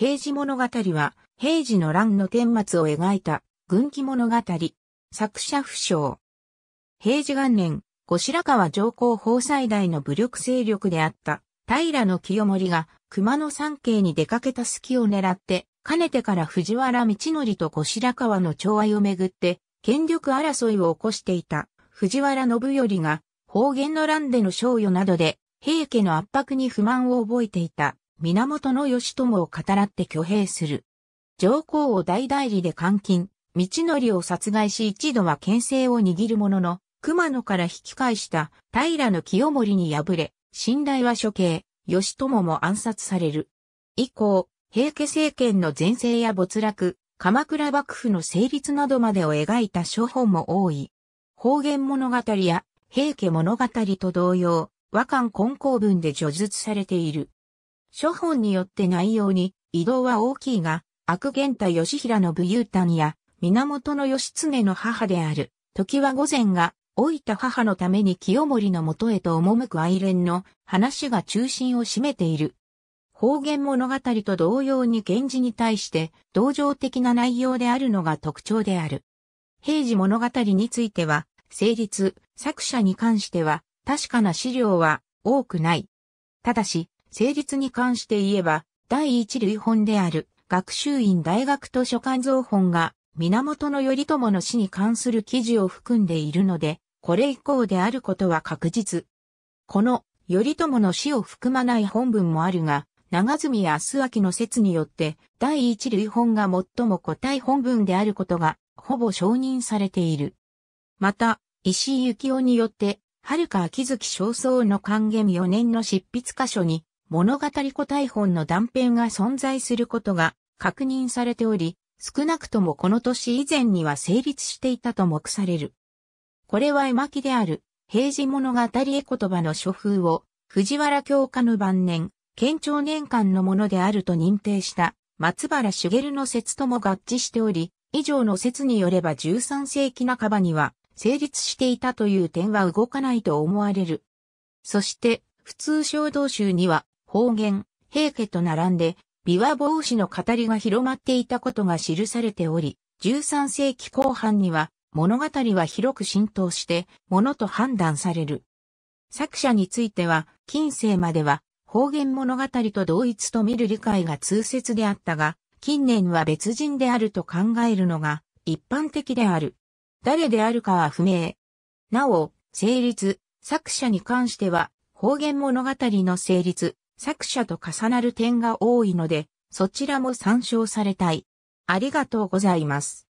平時物語は、平治の乱の顛末を描いた、軍記物語。作者不詳。平治元年、後白河上皇法最大の武力勢力であった、平清盛が、熊野山系に出かけた隙を狙って、かねてから藤原道則と後白河の寵愛をめぐって、権力争いを起こしていた、藤原信頼が、方言の乱での賞与などで、平家の圧迫に不満を覚えていた。源義朝を語らって挙兵する。上皇を大代理で監禁、道のりを殺害し一度は牽制を握るものの、熊野から引き返した平の清盛に敗れ、信頼は処刑、義朝も暗殺される。以降、平家政権の前世や没落、鎌倉幕府の成立などまでを描いた書本も多い。方言物語や平家物語と同様、和漢根校文で叙述されている。諸本によって内容に移動は大きいが、悪玄太義平の武勇丹や、源義経の母である、時は御前が、老いた母のために清盛のもとへと赴く愛恋の話が中心を占めている。方言物語と同様に源氏に対して同情的な内容であるのが特徴である。平時物語については、成立、作者に関しては、確かな資料は多くない。ただし、成立に関して言えば、第一類本である学習院大学図書館蔵本が源頼朝の死に関する記事を含んでいるので、これ以降であることは確実。この頼朝の死を含まない本文もあるが、長住康明の説によって第一類本が最も古体本文であることがほぼ承認されている。また、石井幸雄によって、遥か秋月正燥の還元4年の執筆箇所に、物語古体本の断片が存在することが確認されており、少なくともこの年以前には成立していたと目される。これは絵巻である、平時物語絵言葉の書風を、藤原教家の晩年、県庁年間のものであると認定した松原茂の説とも合致しており、以上の説によれば13世紀半ばには成立していたという点は動かないと思われる。そして、普通小道集には方言、平家と並んで、琵琶帽子の語りが広まっていたことが記されており、13世紀後半には物語は広く浸透して物と判断される。作者については、近世までは方言物語と同一と見る理解が通説であったが、近年は別人であると考えるのが一般的である。誰であるかは不明。なお、成立、作者に関しては、方言物語の成立、作者と重なる点が多いので、そちらも参照されたい。ありがとうございます。